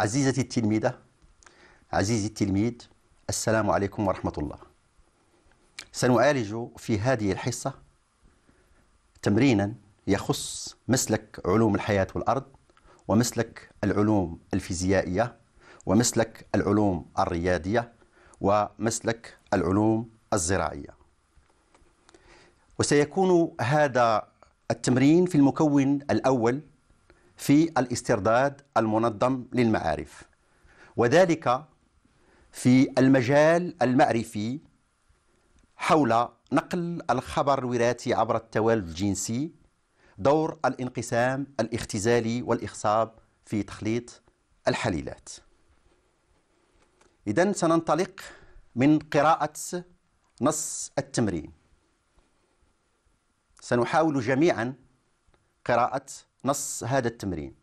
عزيزتي التلميذة عزيزي التلميذ السلام عليكم ورحمة الله سنعالج في هذه الحصة تمرينا يخص مسلك علوم الحياة والأرض ومسلك العلوم الفيزيائية ومسلك العلوم الرياضية ومسلك العلوم الزراعية وسيكون هذا التمرين في المكون الأول في الاسترداد المنظم للمعارف وذلك في المجال المعرفي حول نقل الخبر الوراثي عبر التوالد الجنسي دور الانقسام الاختزالي والإخصاب في تخليط الحليلات إذا سننطلق من قراءة نص التمرين سنحاول جميعا قراءة نص هذا التمرين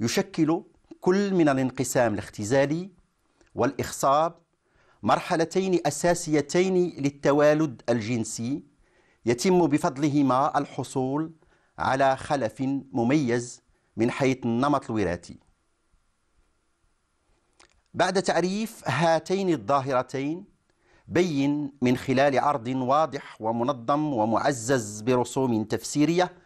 يشكل كل من الانقسام الاختزالي والإخصاب مرحلتين أساسيتين للتوالد الجنسي يتم بفضلهما الحصول على خلف مميز من حيث النمط الوراثي بعد تعريف هاتين الظاهرتين بين من خلال عرض واضح ومنظم ومعزز برسوم تفسيريه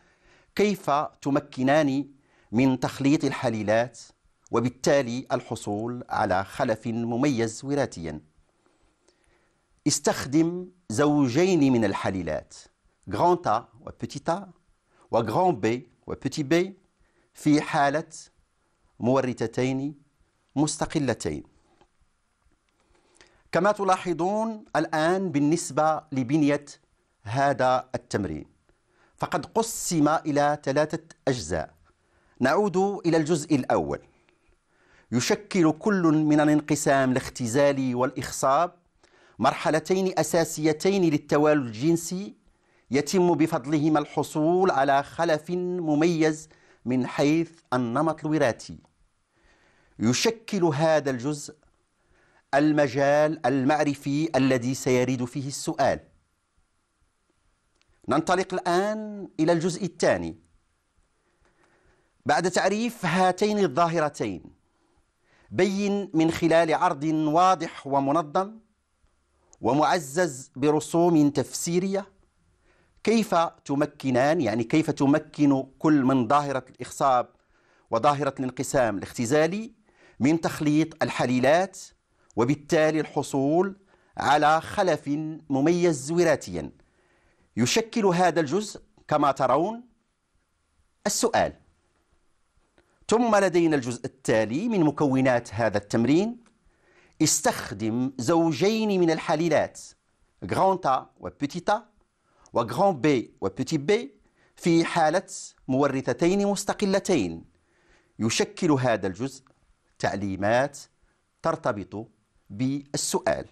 كيف تمكنان من تخليط الحليلات وبالتالي الحصول على خلف مميز وراثيا استخدم زوجين من الحليلات grand A و A وgrand و وبتي بي في حالة مورثتين مستقلتين كما تلاحظون الآن بالنسبة لبنية هذا التمرين فقد قسم إلى ثلاثة أجزاء نعود إلى الجزء الأول يشكل كل من الانقسام الاختزالي والإخصاب مرحلتين أساسيتين للتوالد الجنسي يتم بفضلهما الحصول على خلف مميز من حيث النمط الوراثي يشكل هذا الجزء المجال المعرفي الذي سيرد فيه السؤال ننطلق الآن إلى الجزء الثاني بعد تعريف هاتين الظاهرتين بين من خلال عرض واضح ومنظم ومعزز برسوم تفسيرية كيف تمكنان يعني كيف تمكن كل من ظاهرة الإخصاب وظاهرة الانقسام الاختزالي من تخليط الحليلات وبالتالي الحصول على خلف مميز وراثيا يشكل هذا الجزء كما ترون السؤال ثم لدينا الجزء التالي من مكونات هذا التمرين استخدم زوجين من الحليلات grand A وبتيتا وغران بي وبتي بي في حالة مورثتين مستقلتين يشكل هذا الجزء تعليمات ترتبط بالسؤال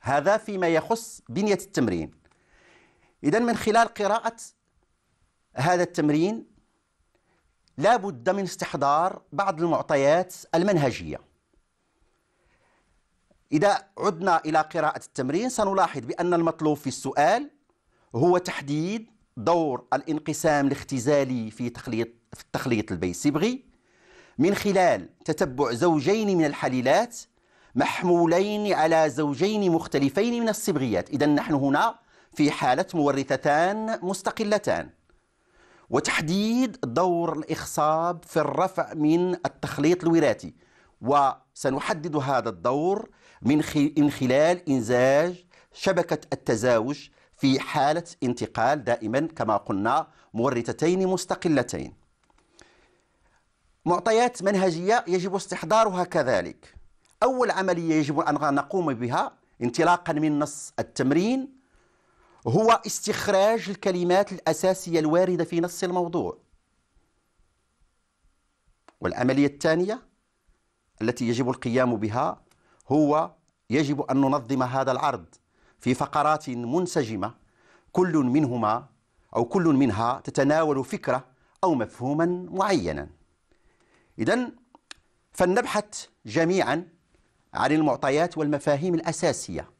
هذا فيما يخص بنية التمرين إذا من خلال قراءة هذا التمرين لا بد من استحضار بعض المعطيات المنهجية إذا عدنا إلى قراءة التمرين سنلاحظ بأن المطلوب في السؤال هو تحديد دور الانقسام الاختزالي في تخليط في التخليط البيسبغي من خلال تتبع زوجين من الحليلات محمولين على زوجين مختلفين من الصبغيات إذا نحن هنا في حالة مورثتان مستقلتان وتحديد دور الإخصاب في الرفع من التخليط الوراثي وسنحدد هذا الدور من خلال إنزاج شبكة التزاوج في حالة انتقال دائما كما قلنا مورثتين مستقلتين معطيات منهجية يجب استحضارها كذلك أول عملية يجب أن نقوم بها انطلاقا من نص التمرين هو استخراج الكلمات الأساسية الواردة في نص الموضوع والعملية الثانية التي يجب القيام بها هو يجب أن ننظم هذا العرض في فقرات منسجمة كل منهما أو كل منها تتناول فكرة أو مفهوما معينا إذا فلنبحث جميعا عن المعطيات والمفاهيم الأساسية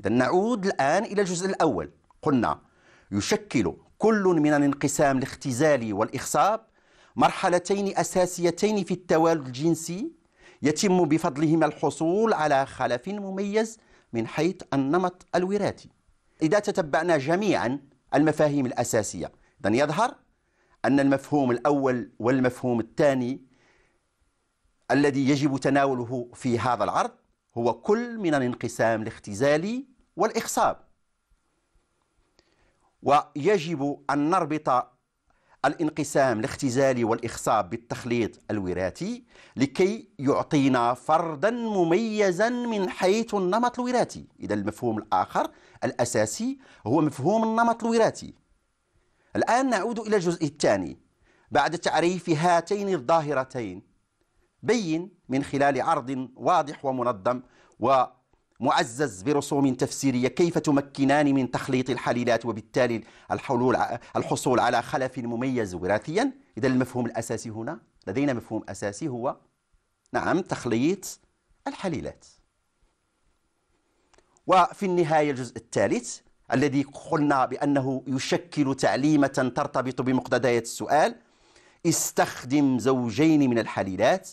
إذا نعود الآن إلى الجزء الأول قلنا يشكل كل من الانقسام الاختزالي والإخصاب مرحلتين أساسيتين في التوالد الجنسي يتم بفضلهما الحصول على خلف مميز من حيث النمط الوراثي إذا تتبعنا جميعا المفاهيم الأساسية إذن يظهر أن المفهوم الأول والمفهوم الثاني الذي يجب تناوله في هذا العرض هو كل من الانقسام الاختزالي والإخصاب ويجب أن نربط الانقسام الاختزالي والإخصاب بالتخليط الوراثي لكي يعطينا فردا مميزا من حيث النمط الوراثي إذا المفهوم الآخر الأساسي هو مفهوم النمط الوراثي الآن نعود إلى الجزء الثاني بعد تعريف هاتين الظاهرتين بين من خلال عرض واضح ومنظم و معزز برسوم تفسيرية كيف تمكنان من تخليط الحليلات وبالتالي الحلول الحصول على خلف مميز وراثيا إذا المفهوم الأساسي هنا لدينا مفهوم أساسي هو نعم تخليط الحليلات وفي النهاية الجزء الثالث الذي قلنا بأنه يشكل تعليمة ترتبط بمقتضيات السؤال استخدم زوجين من الحليلات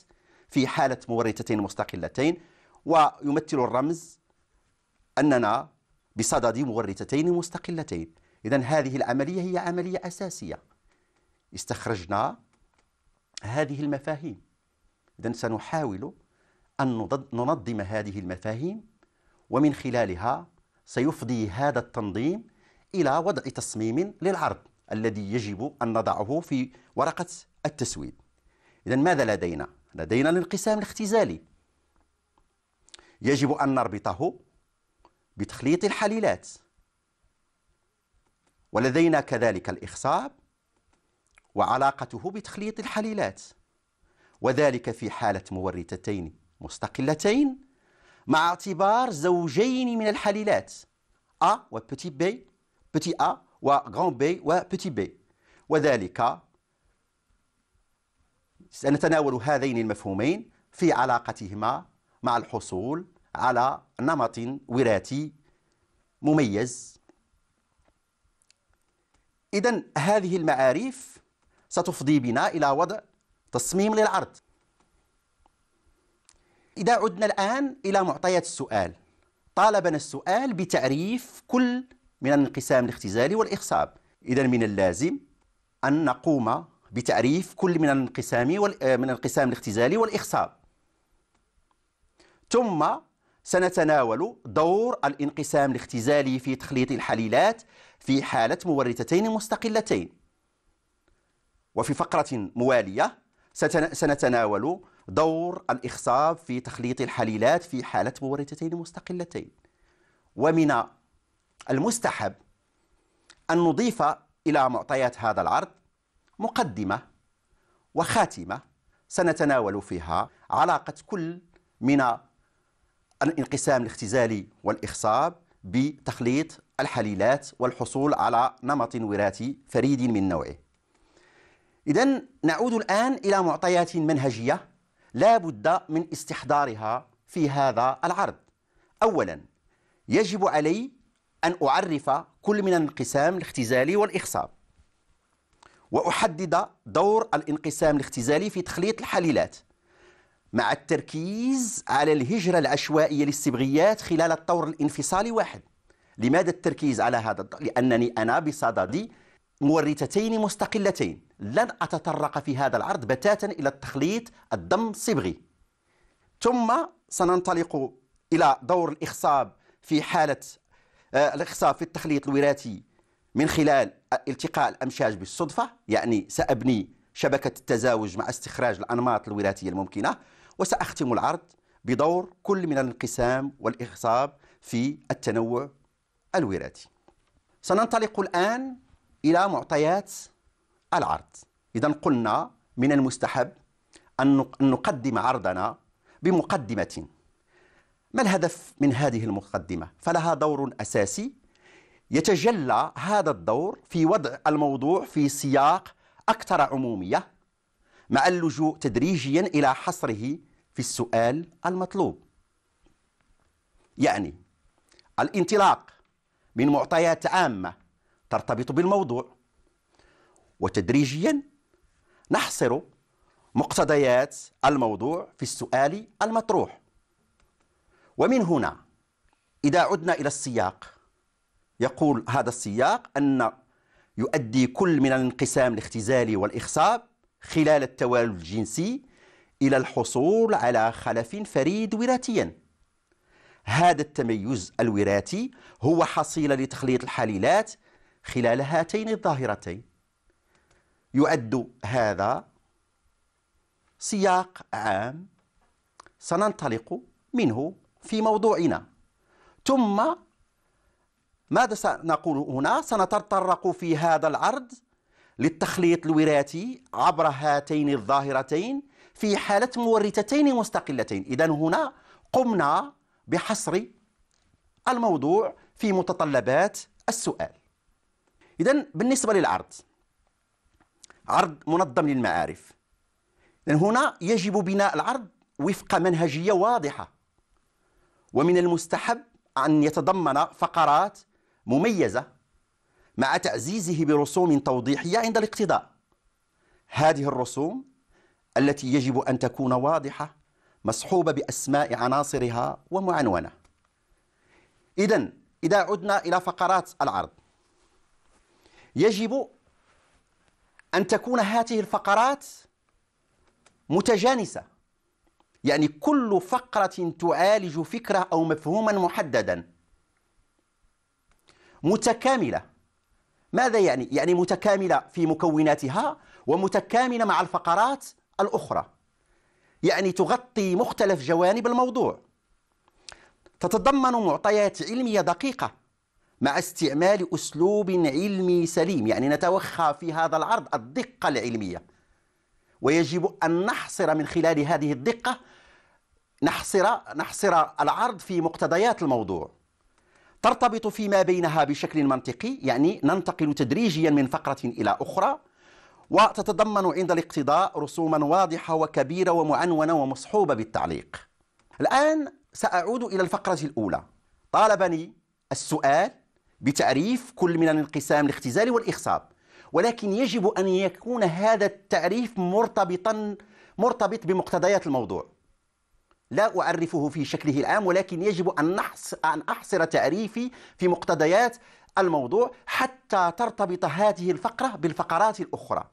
في حالة مورثتين مستقلتين ويمثل الرمز أننا بصدد مورثتين مستقلتين إذا هذه العملية هي عملية أساسية استخرجنا هذه المفاهيم إذا سنحاول أن ننظم هذه المفاهيم ومن خلالها سيفضي هذا التنظيم إلى وضع تصميم للعرض الذي يجب أن نضعه في ورقة التسويد إذا ماذا لدينا؟ لدينا الانقسام الاختزالي يجب أن نربطه بتخليط الحليلات ولدينا كذلك الإخصاب وعلاقته بتخليط الحليلات وذلك في حالة مورثتين مستقلتين مع اعتبار زوجين من الحليلات A و بي بي petit a و grand و بي وذلك سنتناول هذين المفهومين في علاقتهما مع الحصول على نمط وراثي مميز إذا هذه المعاريف ستفضي بنا إلى وضع تصميم للعرض إذا عدنا الآن إلى معطيات السؤال طالبنا السؤال بتعريف كل من الانقسام الاختزالي والإخصاب إذا من اللازم أن نقوم بتعريف كل من الانقسام آه، من الانقسام الاختزالي والإخصاب ثم سنتناول دور الانقسام الاختزالي في تخليط الحليلات في حالة مورثتين مستقلتين وفي فقرة موالية سنتناول دور الإخصاب في تخليط الحليلات في حالة مورثتين مستقلتين ومن المستحب أن نضيف إلى معطيات هذا العرض مقدمة وخاتمة سنتناول فيها علاقة كل من الانقسام الاختزالي والإخصاب بتخليط الحليلات والحصول على نمط وراثي فريد من نوعه إذا نعود الآن إلى معطيات منهجية لا بد من استحضارها في هذا العرض أولا يجب علي أن أعرف كل من الانقسام الاختزالي والإخصاب وأحدد دور الانقسام الاختزالي في تخليط الحليلات مع التركيز على الهجرة العشوائية للسبغيات خلال الطور الانفصالي واحد لماذا التركيز على هذا لأنني أنا بصدد مورثتين مستقلتين لن أتطرق في هذا العرض بتاتا إلى التخليط الدم الصبغي ثم سننطلق إلى دور الإخصاب في حالة آه، الإخصاب في التخليط الوراثي من خلال التقاء الأمشاج بالصدفة يعني سأبني شبكة التزاوج مع استخراج الأنماط الوراثية الممكنة وسأختم العرض بدور كل من الانقسام والإغصاب في التنوع الوراثي سننطلق الآن إلى معطيات العرض إذا قلنا من المستحب أن نقدم عرضنا بمقدمة ما الهدف من هذه المقدمة؟ فلها دور أساسي يتجلى هذا الدور في وضع الموضوع في سياق أكثر عمومية مع اللجوء تدريجيا إلى حصره في السؤال المطلوب يعني الانطلاق من معطيات عامة ترتبط بالموضوع وتدريجيا نحصر مقتضيات الموضوع في السؤال المطروح ومن هنا إذا عدنا إلى السياق يقول هذا السياق أن يؤدي كل من الانقسام الاختزالي والإخصاب خلال التوالد الجنسي إلى الحصول على خلف فريد وراثيا هذا التميز الوراثي هو حصيلة لتخليط الحليلات خلال هاتين الظاهرتين يعد هذا سياق عام سننطلق منه في موضوعنا ثم ماذا سنقول هنا سنتطرق في هذا العرض للتخليط الوراثي عبر هاتين الظاهرتين في حالة مورثتين مستقلتين إذا هنا قمنا بحصر الموضوع في متطلبات السؤال إذا بالنسبة للعرض عرض منظم للمعارف إذن هنا يجب بناء العرض وفق منهجية واضحة ومن المستحب أن يتضمن فقرات مميزة مع تعزيزه برسوم توضيحية عند الاقتضاء هذه الرسوم التي يجب أن تكون واضحة مصحوبة بأسماء عناصرها ومعنونة إذا إذا عدنا إلى فقرات العرض يجب أن تكون هذه الفقرات متجانسة يعني كل فقرة تعالج فكرة أو مفهوما محددا متكاملة ماذا يعني؟ يعني متكاملة في مكوناتها ومتكاملة مع الفقرات الأخرى يعني تغطي مختلف جوانب الموضوع تتضمن معطيات علمية دقيقة مع استعمال أسلوب علمي سليم يعني نتوخى في هذا العرض الدقة العلمية ويجب أن نحصر من خلال هذه الدقة نحصر, نحصر العرض في مقتضيات الموضوع ترتبط فيما بينها بشكل منطقي يعني ننتقل تدريجيا من فقرة إلى أخرى وتتضمن عند الاقتضاء رسوما واضحة وكبيرة ومعنونة ومصحوبة بالتعليق الآن سأعود إلى الفقرة الأولى طالبني السؤال بتعريف كل من الانقسام الاختزالي والإخصاب ولكن يجب أن يكون هذا التعريف مرتبطا مرتبط بمقتضيات الموضوع لا أعرفه في شكله العام ولكن يجب أن, نحص أن أحصر تعريفي في مقتضيات الموضوع حتى ترتبط هذه الفقرة بالفقرات الأخرى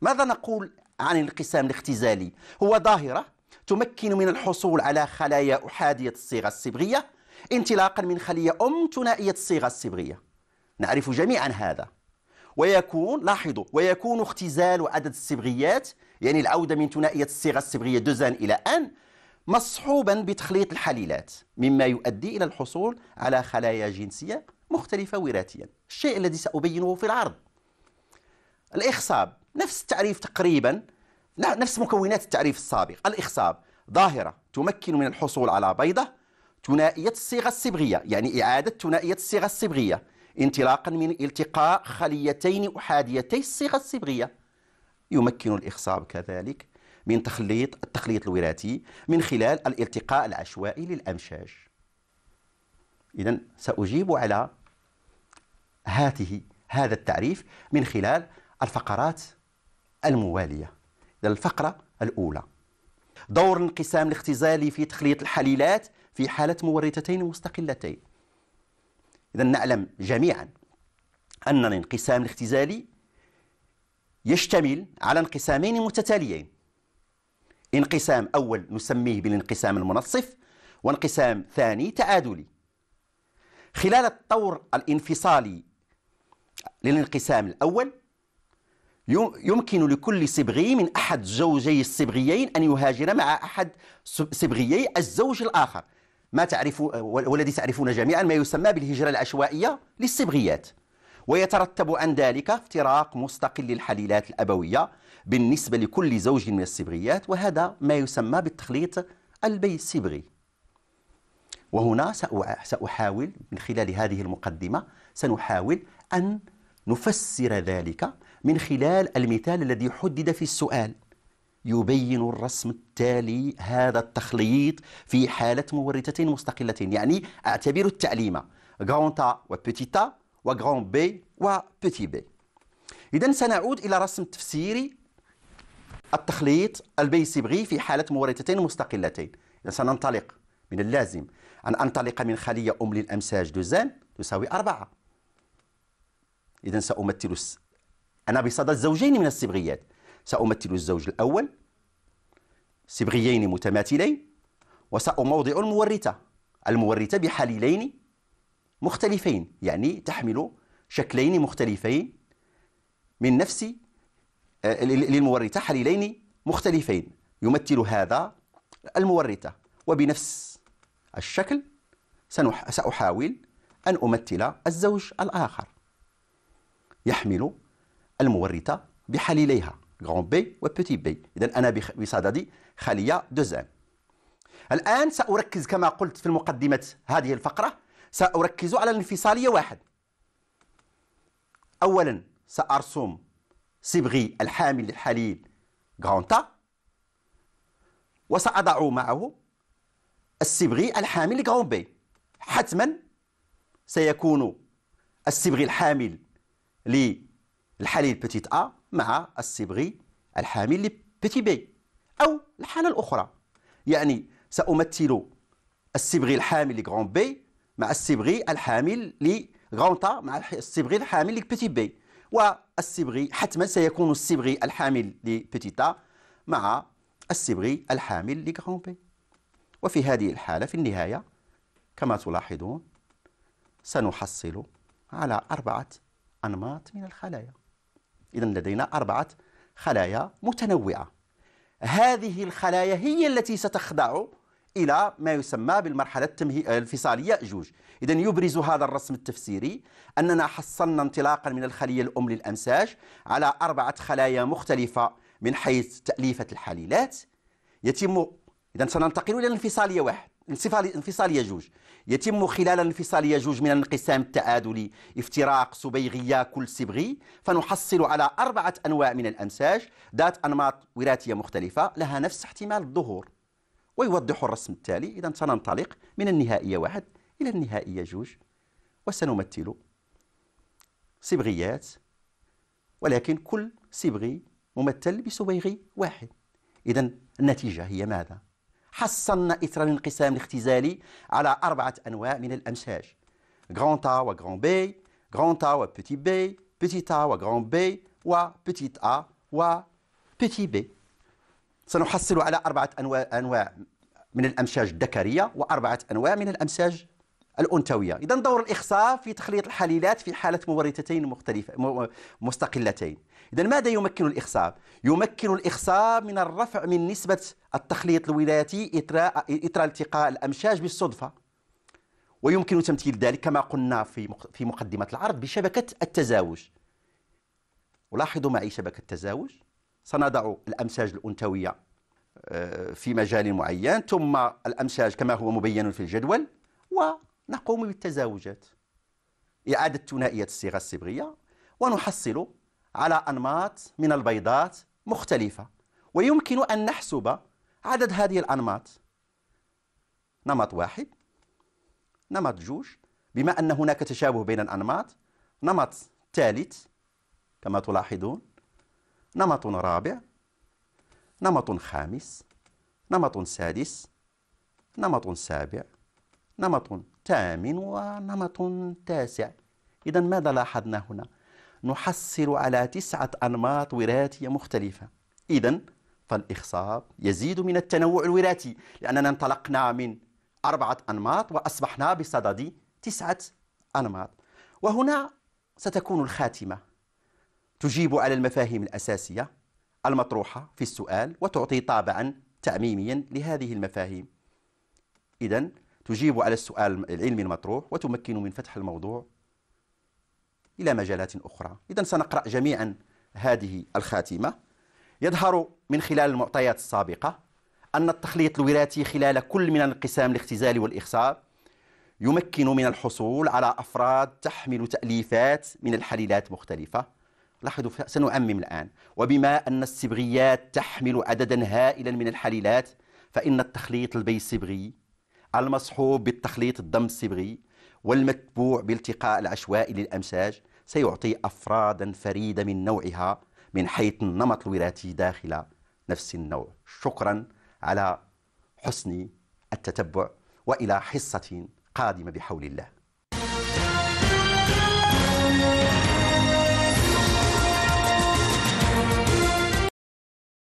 ماذا نقول عن الانقسام الاختزالي هو ظاهرة تمكن من الحصول على خلايا أحادية الصيغة الصبغية انطلاقا من خلية أم ثنائية الصيغة الصبغية نعرف جميعا هذا ويكون لاحظوا ويكون اختزال عدد الصبغيات يعني العودة من ثنائية الصيغة الصبغية دوزان إلى أن مصحوبا بتخليط الحليلات مما يؤدي إلى الحصول على خلايا جنسية مختلفة وراثيا الشيء الذي سأبينه في العرض الإخصاب نفس التعريف تقريبا نفس مكونات التعريف السابق الإخصاب ظاهرة تمكن من الحصول على بيضة ثنائية الصيغة الصبغية يعني إعادة ثنائية الصيغة الصبغية انطلاقا من التقاء خليتين أحاديتي الصيغة الصبغية يمكن الإخصاب كذلك من تخليط التخليط الوراثي من خلال الالتقاء العشوائي للأمشاج إذا سأجيب على هاته هذا التعريف من خلال الفقرات الموالية إذا الفقرة الأولى دور الانقسام الاختزالي في تخليط الحليلات في حالة مورثتين مستقلتين إذا نعلم جميعا أن الانقسام الاختزالي يشتمل على انقسامين متتاليين انقسام أول نسميه بالانقسام المنصف وانقسام ثاني تعادلي خلال الطور الانفصالي للانقسام الأول يمكن لكل صبغي من أحد زوجي الصبغيين أن يهاجر مع أحد صبغيي الزوج الآخر ما تعرف والذي تعرفون جميعا ما يسمى بالهجرة العشوائية للصبغيات ويترتب عن ذلك افتراق مستقل للحليلات الأبوية بالنسبة لكل زوج من الصبغيات وهذا ما يسمى بالتخليط البي الصبغي وهنا سأحاول من خلال هذه المقدمة سنحاول أن نفسر ذلك من خلال المثال الذي حدد في السؤال يبين الرسم التالي هذا التخليط في حالة مورثتين مستقلتين يعني أعتبر التعليم و A و A وgrand بي و بي إذا سنعود إلى رسم تفسيري التخليط البي سيبغي في حالة مورثتين مستقلتين إذا سننطلق من اللازم أن أنطلق من خلية أم للأمساج دوزان تساوي أربعة إذا سأمثل أنا بصدد زوجين من الصبغيات سأمثل الزوج الأول صبغيين متماثلين وسأموضع المورثة المورثة بحليلين مختلفين يعني تحمل شكلين مختلفين من نفس آه، للمورثة حليلين مختلفين يمثل هذا المورثة وبنفس الشكل سأحاول أن أمثل الزوج الآخر يحمل المورثة بحليليها غون بي وبتي بي إذا أنا بصدد خلية دوزان الآن سأركز كما قلت في مقدمة هذه الفقرة سأركز على الانفصالية واحد أولا سأرسم صبغي الحامل للحليل غونتا وسأضع معه الصبغي الحامل لغون بي حتما سيكون الصبغي الحامل ل الحالي البتيت أ مع الصبغي الحامل لبتي بي أو الحالة الأخرى يعني سأمثل الصبغي الحامل لغران بي مع الصبغي الحامل لغران تا مع الصبغي الحامل لبتي بي والصبغي حتما سيكون الصبغي الحامل لبتي تا مع الصبغي الحامل لغران بي وفي هذه الحالة في النهاية كما تلاحظون سنحصل على أربعة أنماط من الخلايا إذا لدينا أربعة خلايا متنوعة هذه الخلايا هي التي ستخضع إلى ما يسمى بالمرحلة الفصالية جوج إذا يبرز هذا الرسم التفسيري أننا حصلنا انطلاقا من الخلية الأم للأمساج على أربعة خلايا مختلفة من حيث تأليفة الحليلات يتم إذا سننتقل إلى الانفصالية واحد انفصال يجوج يتم خلال انفصال يجوج من الانقسام التعادلي افتراق صبيغية كل صبغي فنحصل على أربعة أنواع من الأنساج ذات أنماط وراثية مختلفة لها نفس احتمال الظهور ويوضح الرسم التالي إذا سننطلق من النهائية واحد إلى النهائية جوج وسنمثل صبغيات ولكن كل صبغي ممثل بصبيغي واحد إذا النتيجة هي ماذا؟ حصلنا إثر الانقسام الاختزالي على أربعة أنواع من الأمشاج بي A و بتي بي بتي تا و غرون بي و بتي تا و بتي بي سنحصل على أربعة أنواع, أنواع من الأمشاج الذكرية وأربعة أنواع من الأمشاج الأنثوية إذا دور الإخصاء في تخليط الحليلات في حالة مورثتين مختلفة مستقلتين إذا ماذا يمكن الإخصاء؟ يمكن الإخصاء من الرفع من نسبة التخليط الولاياتي إثر التقاء الأمشاج بالصدفة ويمكن تمثيل ذلك كما قلنا في في مقدمة العرض بشبكة التزاوج ولاحظوا معي شبكة التزاوج سنضع الامشاج الأنثوية آه، في مجال معين ثم الامشاج كما هو مبين في الجدول و نقوم بالتزاوجات إعادة ثنائية الصيغة الصبغية ونحصل على أنماط من البيضات مختلفة ويمكن أن نحسب عدد هذه الأنماط نمط واحد نمط جوج بما أن هناك تشابه بين الأنماط نمط ثالث كما تلاحظون نمط رابع نمط خامس نمط سادس نمط سابع نمط ثامن ونمط تاسع إذا ماذا لاحظنا هنا؟ نحصل على تسعة أنماط وراثية مختلفة إذا فالإخصاب يزيد من التنوع الوراثي لأننا انطلقنا من أربعة أنماط وأصبحنا بصدد تسعة أنماط وهنا ستكون الخاتمة تجيب على المفاهيم الأساسية المطروحة في السؤال وتعطي طابعا تعميميا لهذه المفاهيم إذا تجيب على السؤال العلمي المطروح وتمكن من فتح الموضوع إلى مجالات أخرى إذا سنقرأ جميعا هذه الخاتمة يظهر من خلال المعطيات السابقة أن التخليط الوراثي خلال كل من الانقسام الاختزال والإخصاب يمكن من الحصول على أفراد تحمل تأليفات من الحليلات مختلفة لاحظوا سنعمم الآن وبما أن الصبغيات تحمل عددا هائلا من الحليلات فإن التخليط البيصبغي المصحوب بالتخليط الدم الصبغي والمتبوع بالتقاء العشوائي للأمساج سيعطي أفرادا فريدة من نوعها من حيث النمط الوراثي داخل نفس النوع شكرا على حسن التتبع وإلى حصة قادمة بحول الله